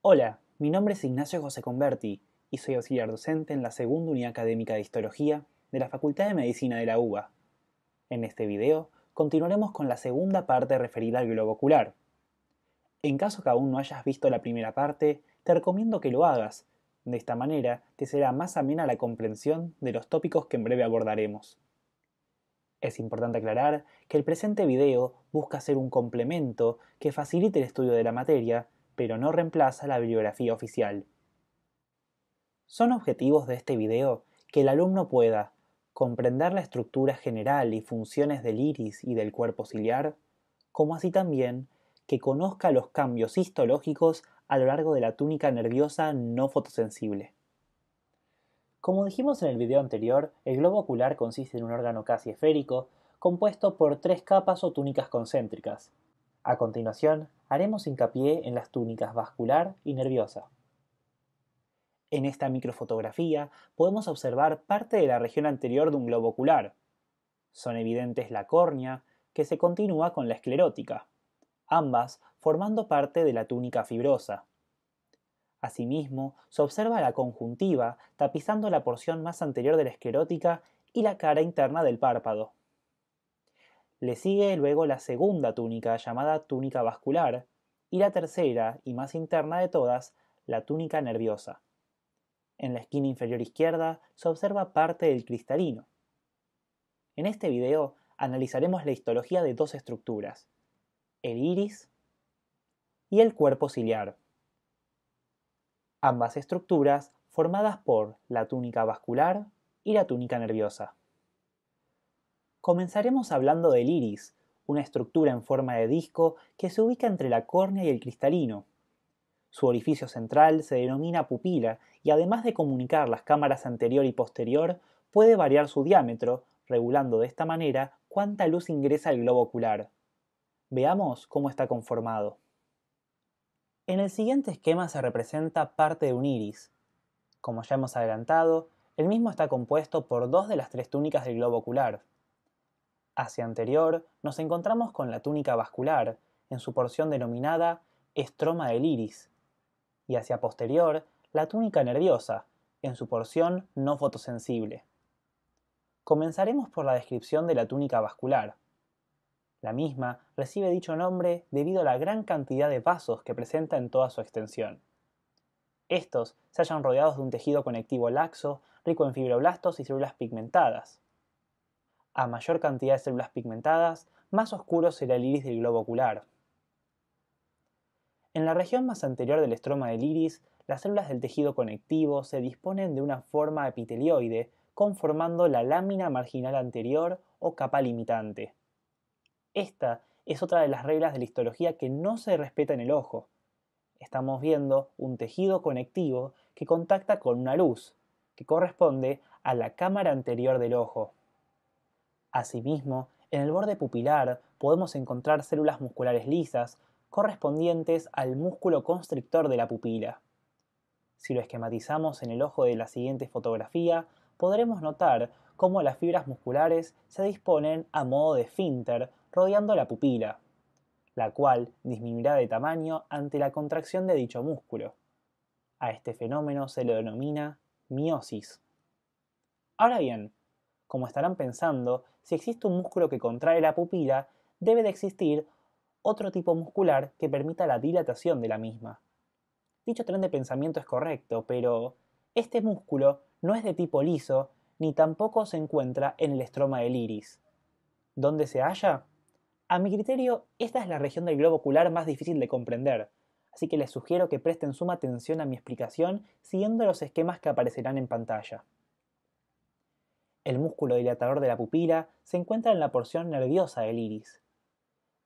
Hola, mi nombre es Ignacio José Converti y soy auxiliar docente en la segunda unidad académica de Histología de la Facultad de Medicina de la UBA. En este video continuaremos con la segunda parte referida al globo ocular. En caso que aún no hayas visto la primera parte, te recomiendo que lo hagas. De esta manera te será más amena la comprensión de los tópicos que en breve abordaremos. Es importante aclarar que el presente video busca ser un complemento que facilite el estudio de la materia pero no reemplaza la bibliografía oficial. Son objetivos de este video que el alumno pueda comprender la estructura general y funciones del iris y del cuerpo ciliar, como así también que conozca los cambios histológicos a lo largo de la túnica nerviosa no fotosensible. Como dijimos en el video anterior, el globo ocular consiste en un órgano casi esférico compuesto por tres capas o túnicas concéntricas, a continuación, haremos hincapié en las túnicas vascular y nerviosa. En esta microfotografía podemos observar parte de la región anterior de un globo ocular. Son evidentes la córnea, que se continúa con la esclerótica, ambas formando parte de la túnica fibrosa. Asimismo, se observa la conjuntiva tapizando la porción más anterior de la esclerótica y la cara interna del párpado. Le sigue luego la segunda túnica llamada túnica vascular y la tercera y más interna de todas, la túnica nerviosa. En la esquina inferior izquierda se observa parte del cristalino. En este video analizaremos la histología de dos estructuras, el iris y el cuerpo ciliar. Ambas estructuras formadas por la túnica vascular y la túnica nerviosa. Comenzaremos hablando del iris, una estructura en forma de disco que se ubica entre la córnea y el cristalino. Su orificio central se denomina pupila y además de comunicar las cámaras anterior y posterior, puede variar su diámetro, regulando de esta manera cuánta luz ingresa al globo ocular. Veamos cómo está conformado. En el siguiente esquema se representa parte de un iris. Como ya hemos adelantado, el mismo está compuesto por dos de las tres túnicas del globo ocular, hacia anterior nos encontramos con la túnica vascular, en su porción denominada estroma del iris, y hacia posterior la túnica nerviosa, en su porción no fotosensible. Comenzaremos por la descripción de la túnica vascular. La misma recibe dicho nombre debido a la gran cantidad de vasos que presenta en toda su extensión. Estos se hallan rodeados de un tejido conectivo laxo, rico en fibroblastos y células pigmentadas. A mayor cantidad de células pigmentadas, más oscuro será el iris del globo ocular. En la región más anterior del estroma del iris, las células del tejido conectivo se disponen de una forma epitelioide, conformando la lámina marginal anterior o capa limitante. Esta es otra de las reglas de la histología que no se respeta en el ojo. Estamos viendo un tejido conectivo que contacta con una luz, que corresponde a la cámara anterior del ojo. Asimismo, en el borde pupilar podemos encontrar células musculares lisas correspondientes al músculo constrictor de la pupila. Si lo esquematizamos en el ojo de la siguiente fotografía, podremos notar cómo las fibras musculares se disponen a modo de finter rodeando la pupila, la cual disminuirá de tamaño ante la contracción de dicho músculo. A este fenómeno se le denomina miosis. Ahora bien, como estarán pensando, si existe un músculo que contrae la pupila, debe de existir otro tipo muscular que permita la dilatación de la misma. Dicho tren de pensamiento es correcto, pero este músculo no es de tipo liso ni tampoco se encuentra en el estroma del iris. ¿Dónde se halla? A mi criterio, esta es la región del globo ocular más difícil de comprender, así que les sugiero que presten suma atención a mi explicación siguiendo los esquemas que aparecerán en pantalla. El músculo dilatador de la pupila se encuentra en la porción nerviosa del iris.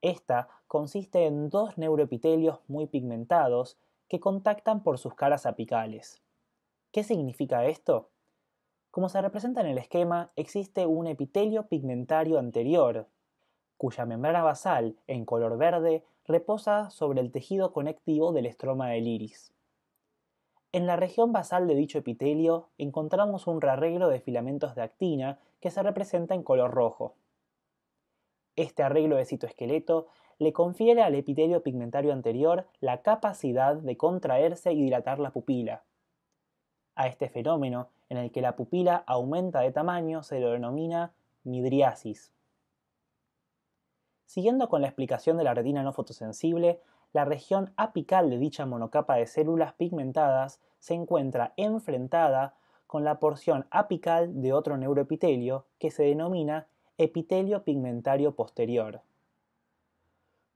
Esta consiste en dos neuroepitelios muy pigmentados que contactan por sus caras apicales. ¿Qué significa esto? Como se representa en el esquema, existe un epitelio pigmentario anterior, cuya membrana basal, en color verde, reposa sobre el tejido conectivo del estroma del iris. En la región basal de dicho epitelio encontramos un rearreglo de filamentos de actina que se representa en color rojo. Este arreglo de citoesqueleto le confiere al epitelio pigmentario anterior la capacidad de contraerse y dilatar la pupila. A este fenómeno, en el que la pupila aumenta de tamaño, se lo denomina midriasis. Siguiendo con la explicación de la retina no fotosensible, la región apical de dicha monocapa de células pigmentadas se encuentra enfrentada con la porción apical de otro neuroepitelio que se denomina epitelio pigmentario posterior.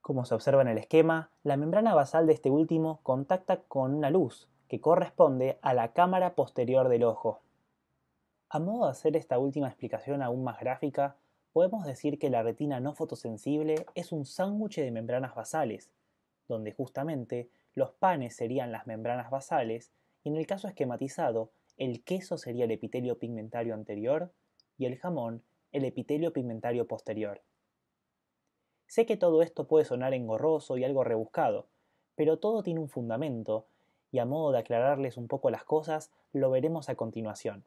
Como se observa en el esquema, la membrana basal de este último contacta con una luz que corresponde a la cámara posterior del ojo. A modo de hacer esta última explicación aún más gráfica, podemos decir que la retina no fotosensible es un sándwich de membranas basales, donde justamente los panes serían las membranas basales y en el caso esquematizado, el queso sería el epitelio pigmentario anterior y el jamón el epitelio pigmentario posterior. Sé que todo esto puede sonar engorroso y algo rebuscado, pero todo tiene un fundamento y a modo de aclararles un poco las cosas, lo veremos a continuación.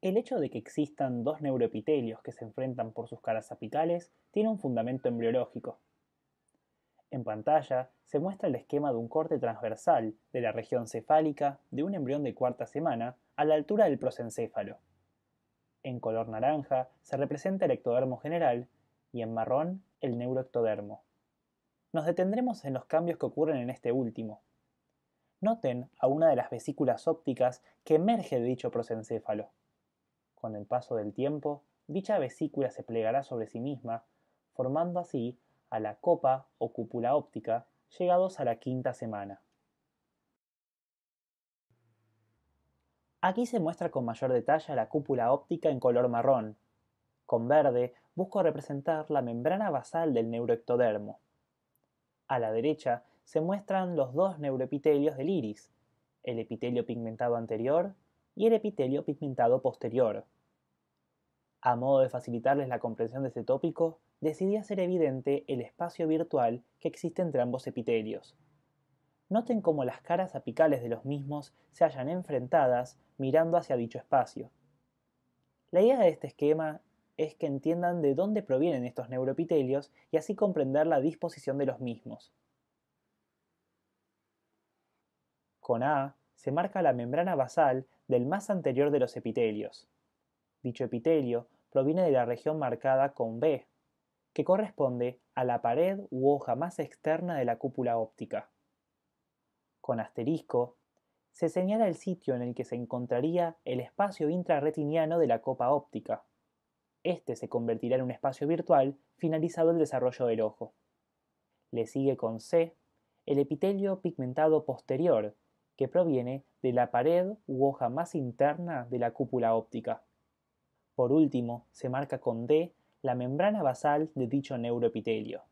El hecho de que existan dos neuroepitelios que se enfrentan por sus caras apicales tiene un fundamento embriológico. En pantalla se muestra el esquema de un corte transversal de la región cefálica de un embrión de cuarta semana a la altura del prosencéfalo. En color naranja se representa el ectodermo general y en marrón el neuroectodermo. Nos detendremos en los cambios que ocurren en este último. Noten a una de las vesículas ópticas que emerge de dicho prosencéfalo. Con el paso del tiempo, dicha vesícula se plegará sobre sí misma, formando así a la copa o cúpula óptica llegados a la quinta semana. Aquí se muestra con mayor detalle la cúpula óptica en color marrón. Con verde busco representar la membrana basal del neuroectodermo. A la derecha se muestran los dos neuroepitelios del iris, el epitelio pigmentado anterior y el epitelio pigmentado posterior. A modo de facilitarles la comprensión de este tópico, decidí hacer evidente el espacio virtual que existe entre ambos epitelios. Noten cómo las caras apicales de los mismos se hallan enfrentadas mirando hacia dicho espacio. La idea de este esquema es que entiendan de dónde provienen estos neuroepitelios y así comprender la disposición de los mismos. Con A se marca la membrana basal del más anterior de los epitelios. Dicho epitelio proviene de la región marcada con B, que corresponde a la pared u hoja más externa de la cúpula óptica. Con asterisco, se señala el sitio en el que se encontraría el espacio intrarretiniano de la copa óptica. Este se convertirá en un espacio virtual finalizado el desarrollo del ojo. Le sigue con C el epitelio pigmentado posterior, que proviene de la pared u hoja más interna de la cúpula óptica. Por último, se marca con D la membrana basal de dicho neuroepitelio.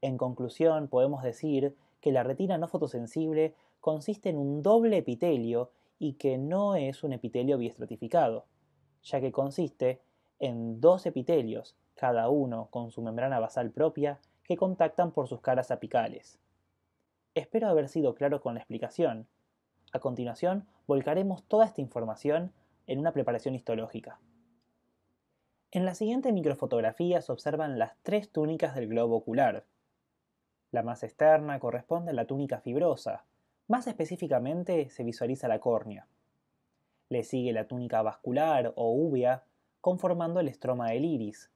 En conclusión, podemos decir que la retina no fotosensible consiste en un doble epitelio y que no es un epitelio biestratificado, ya que consiste en dos epitelios, cada uno con su membrana basal propia, que contactan por sus caras apicales. Espero haber sido claro con la explicación. A continuación, volcaremos toda esta información en una preparación histológica. En la siguiente microfotografía se observan las tres túnicas del globo ocular. La más externa corresponde a la túnica fibrosa, más específicamente se visualiza la córnea. Le sigue la túnica vascular o uvea, conformando el estroma del iris.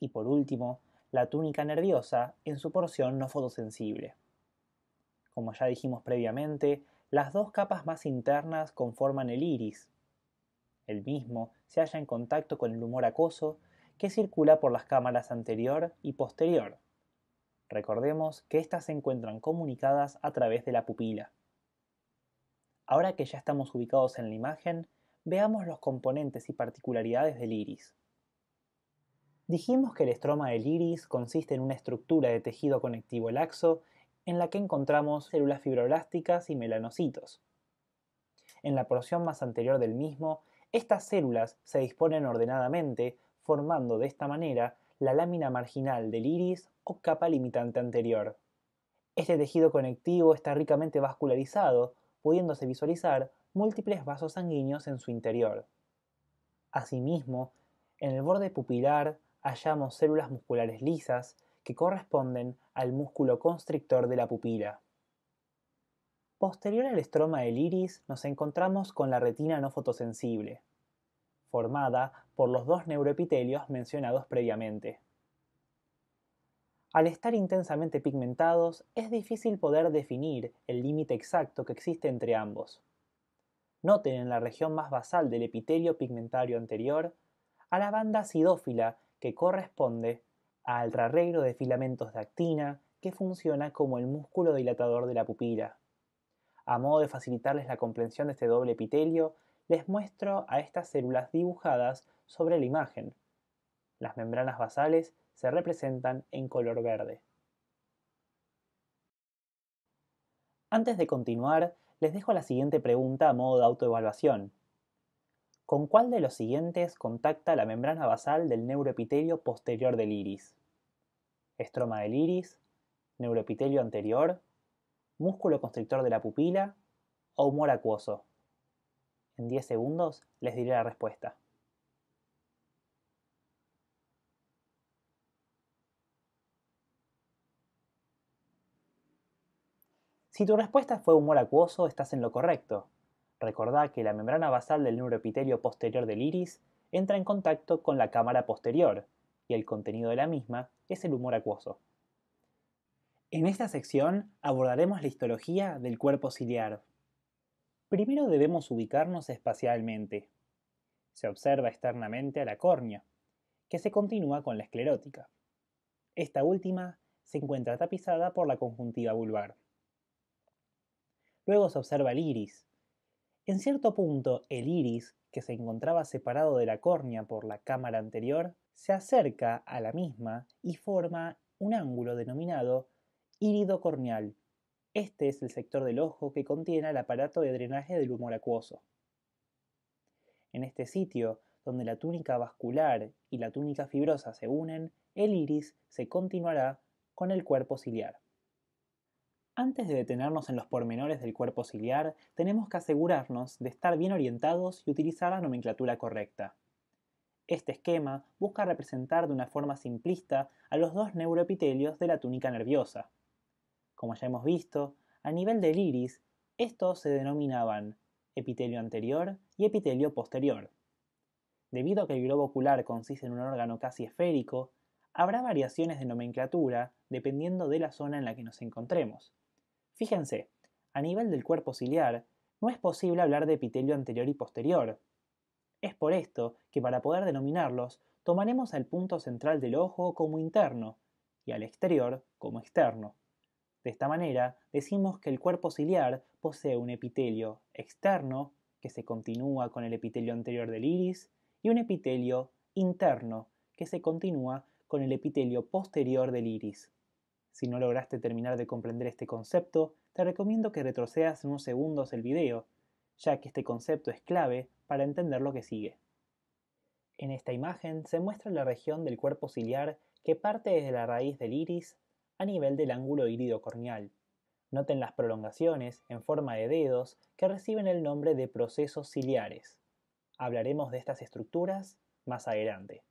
Y por último, la túnica nerviosa en su porción no fotosensible. Como ya dijimos previamente, las dos capas más internas conforman el iris. El mismo se halla en contacto con el humor acoso que circula por las cámaras anterior y posterior. Recordemos que éstas se encuentran comunicadas a través de la pupila. Ahora que ya estamos ubicados en la imagen, veamos los componentes y particularidades del iris. Dijimos que el estroma del iris consiste en una estructura de tejido conectivo laxo en la que encontramos células fibroblásticas y melanocitos. En la porción más anterior del mismo, estas células se disponen ordenadamente, formando de esta manera la lámina marginal del iris o capa limitante anterior. Este tejido conectivo está ricamente vascularizado, pudiéndose visualizar múltiples vasos sanguíneos en su interior. Asimismo, en el borde pupilar hallamos células musculares lisas que corresponden al músculo constrictor de la pupila. Posterior al estroma del iris nos encontramos con la retina no fotosensible, formada por los dos neuroepitelios mencionados previamente. Al estar intensamente pigmentados, es difícil poder definir el límite exacto que existe entre ambos. Noten en la región más basal del epitelio pigmentario anterior a la banda acidófila que corresponde a arreglo de filamentos de actina que funciona como el músculo dilatador de la pupila. A modo de facilitarles la comprensión de este doble epitelio, les muestro a estas células dibujadas sobre la imagen. Las membranas basales se representan en color verde. Antes de continuar, les dejo la siguiente pregunta a modo de autoevaluación. ¿Con cuál de los siguientes contacta la membrana basal del neuroepitelio posterior del iris? Estroma del iris, neuroepitelio anterior, músculo constrictor de la pupila o humor acuoso. En 10 segundos les diré la respuesta. Si tu respuesta fue humor acuoso, estás en lo correcto. Recordá que la membrana basal del neuroepitelio posterior del iris entra en contacto con la cámara posterior y el contenido de la misma es el humor acuoso. En esta sección abordaremos la histología del cuerpo ciliar. Primero debemos ubicarnos espacialmente. Se observa externamente a la córnea, que se continúa con la esclerótica. Esta última se encuentra tapizada por la conjuntiva vulvar. Luego se observa el iris, en cierto punto, el iris, que se encontraba separado de la córnea por la cámara anterior, se acerca a la misma y forma un ángulo denominado írido corneal. Este es el sector del ojo que contiene el aparato de drenaje del humor acuoso. En este sitio, donde la túnica vascular y la túnica fibrosa se unen, el iris se continuará con el cuerpo ciliar. Antes de detenernos en los pormenores del cuerpo ciliar, tenemos que asegurarnos de estar bien orientados y utilizar la nomenclatura correcta. Este esquema busca representar de una forma simplista a los dos neuroepitelios de la túnica nerviosa. Como ya hemos visto, a nivel del iris, estos se denominaban epitelio anterior y epitelio posterior. Debido a que el globo ocular consiste en un órgano casi esférico, habrá variaciones de nomenclatura dependiendo de la zona en la que nos encontremos. Fíjense, a nivel del cuerpo ciliar, no es posible hablar de epitelio anterior y posterior. Es por esto que para poder denominarlos, tomaremos al punto central del ojo como interno y al exterior como externo. De esta manera, decimos que el cuerpo ciliar posee un epitelio externo, que se continúa con el epitelio anterior del iris, y un epitelio interno, que se continúa con el epitelio posterior del iris. Si no lograste terminar de comprender este concepto, te recomiendo que retrocedas unos segundos el video, ya que este concepto es clave para entender lo que sigue. En esta imagen se muestra la región del cuerpo ciliar que parte desde la raíz del iris a nivel del ángulo irido-corneal. Noten las prolongaciones en forma de dedos que reciben el nombre de procesos ciliares. Hablaremos de estas estructuras más adelante.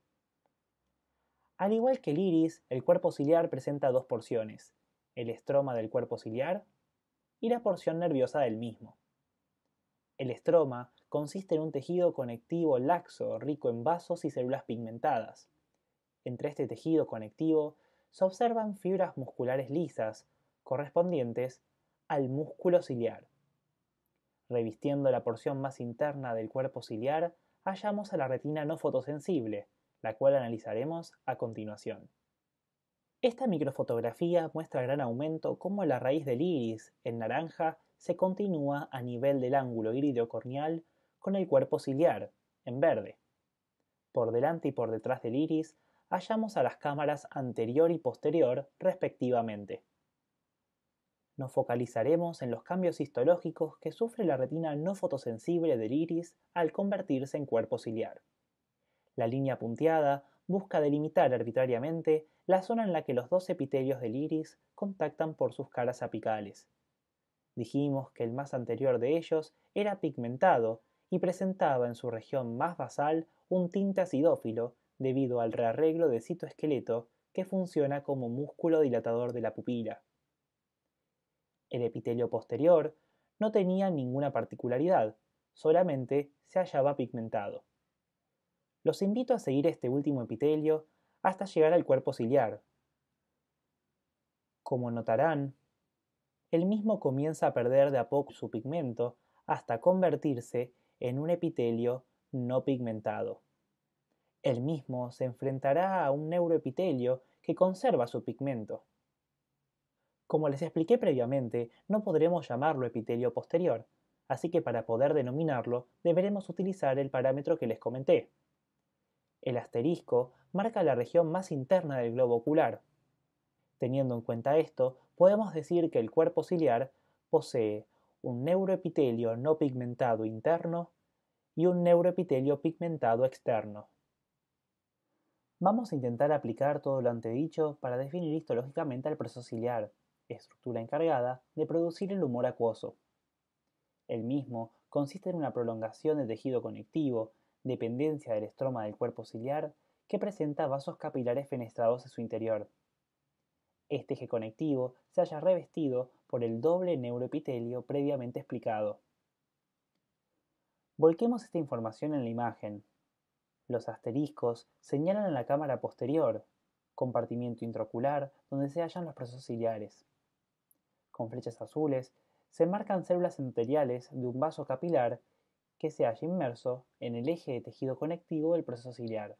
Al igual que el iris, el cuerpo ciliar presenta dos porciones, el estroma del cuerpo ciliar y la porción nerviosa del mismo. El estroma consiste en un tejido conectivo laxo rico en vasos y células pigmentadas. Entre este tejido conectivo se observan fibras musculares lisas correspondientes al músculo ciliar. Revistiendo la porción más interna del cuerpo ciliar, hallamos a la retina no fotosensible, la cual analizaremos a continuación. Esta microfotografía muestra gran aumento cómo la raíz del iris, en naranja, se continúa a nivel del ángulo iridocorneal con el cuerpo ciliar, en verde. Por delante y por detrás del iris hallamos a las cámaras anterior y posterior respectivamente. Nos focalizaremos en los cambios histológicos que sufre la retina no fotosensible del iris al convertirse en cuerpo ciliar. La línea punteada busca delimitar arbitrariamente la zona en la que los dos epitelios del iris contactan por sus caras apicales. Dijimos que el más anterior de ellos era pigmentado y presentaba en su región más basal un tinte acidófilo debido al rearreglo de citoesqueleto que funciona como músculo dilatador de la pupila. El epitelio posterior no tenía ninguna particularidad, solamente se hallaba pigmentado los invito a seguir este último epitelio hasta llegar al cuerpo ciliar. Como notarán, el mismo comienza a perder de a poco su pigmento hasta convertirse en un epitelio no pigmentado. El mismo se enfrentará a un neuroepitelio que conserva su pigmento. Como les expliqué previamente, no podremos llamarlo epitelio posterior, así que para poder denominarlo deberemos utilizar el parámetro que les comenté, el asterisco marca la región más interna del globo ocular. Teniendo en cuenta esto, podemos decir que el cuerpo ciliar posee un neuroepitelio no pigmentado interno y un neuroepitelio pigmentado externo. Vamos a intentar aplicar todo lo antedicho para definir histológicamente al proceso ciliar, estructura encargada de producir el humor acuoso. El mismo consiste en una prolongación del tejido conectivo dependencia del estroma del cuerpo ciliar, que presenta vasos capilares fenestrados en su interior. Este eje conectivo se halla revestido por el doble neuroepitelio previamente explicado. Volquemos esta información en la imagen. Los asteriscos señalan en la cámara posterior, compartimiento intraocular donde se hallan los procesos ciliares. Con flechas azules se marcan células endoteliales de un vaso capilar que se halla inmerso en el eje de tejido conectivo del proceso ciliar.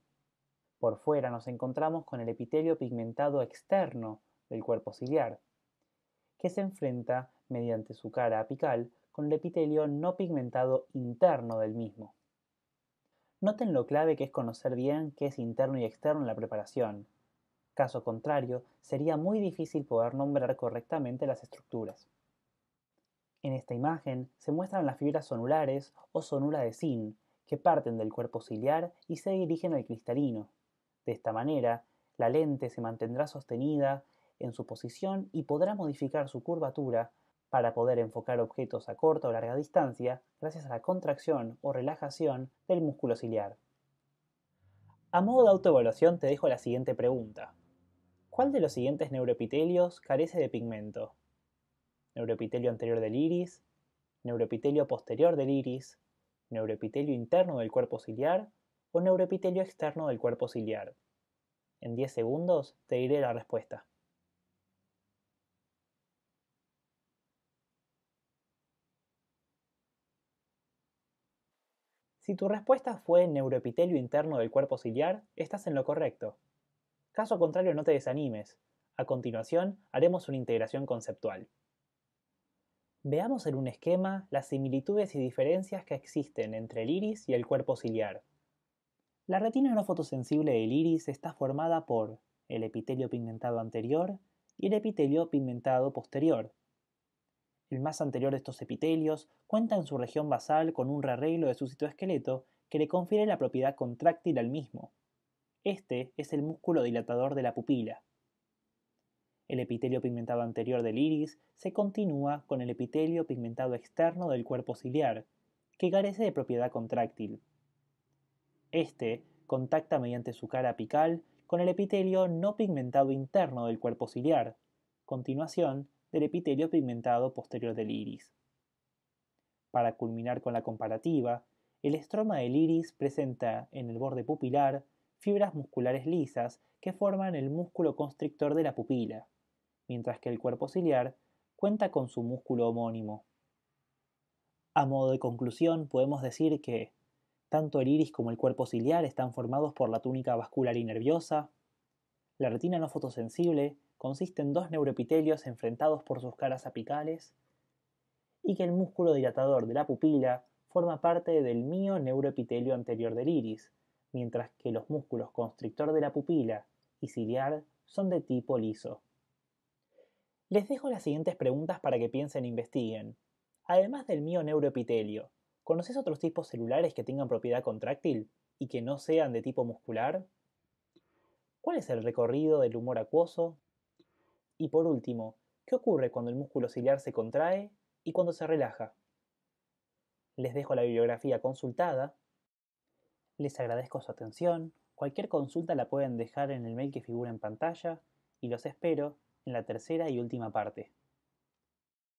Por fuera nos encontramos con el epitelio pigmentado externo del cuerpo ciliar, que se enfrenta mediante su cara apical con el epitelio no pigmentado interno del mismo. Noten lo clave que es conocer bien qué es interno y externo en la preparación. Caso contrario, sería muy difícil poder nombrar correctamente las estructuras. En esta imagen se muestran las fibras sonulares o sonula de zinc que parten del cuerpo ciliar y se dirigen al cristalino. De esta manera, la lente se mantendrá sostenida en su posición y podrá modificar su curvatura para poder enfocar objetos a corta o larga distancia gracias a la contracción o relajación del músculo ciliar. A modo de autoevaluación te dejo la siguiente pregunta. ¿Cuál de los siguientes neuroepitelios carece de pigmento? neuroepitelio anterior del iris, neuroepitelio posterior del iris, neuroepitelio interno del cuerpo ciliar o neuroepitelio externo del cuerpo ciliar. En 10 segundos te diré la respuesta. Si tu respuesta fue neuroepitelio interno del cuerpo ciliar, estás en lo correcto. Caso contrario, no te desanimes. A continuación, haremos una integración conceptual. Veamos en un esquema las similitudes y diferencias que existen entre el iris y el cuerpo ciliar. La retina no fotosensible del iris está formada por el epitelio pigmentado anterior y el epitelio pigmentado posterior. El más anterior de estos epitelios cuenta en su región basal con un rearreglo de su citoesqueleto que le confiere la propiedad contráctil al mismo. Este es el músculo dilatador de la pupila. El epitelio pigmentado anterior del iris se continúa con el epitelio pigmentado externo del cuerpo ciliar, que carece de propiedad contráctil. Este contacta mediante su cara apical con el epitelio no pigmentado interno del cuerpo ciliar, continuación del epitelio pigmentado posterior del iris. Para culminar con la comparativa, el estroma del iris presenta en el borde pupilar fibras musculares lisas que forman el músculo constrictor de la pupila mientras que el cuerpo ciliar cuenta con su músculo homónimo. A modo de conclusión, podemos decir que tanto el iris como el cuerpo ciliar están formados por la túnica vascular y nerviosa. La retina no fotosensible consiste en dos neuroepitelios enfrentados por sus caras apicales. Y que el músculo dilatador de la pupila forma parte del mío neuroepitelio anterior del iris, mientras que los músculos constrictor de la pupila y ciliar son de tipo liso. Les dejo las siguientes preguntas para que piensen e investiguen. Además del mío neuroepitelio, ¿conoces otros tipos celulares que tengan propiedad contráctil y que no sean de tipo muscular? ¿Cuál es el recorrido del humor acuoso? Y por último, ¿qué ocurre cuando el músculo ciliar se contrae y cuando se relaja? Les dejo la bibliografía consultada. Les agradezco su atención. Cualquier consulta la pueden dejar en el mail que figura en pantalla y los espero en la tercera y última parte.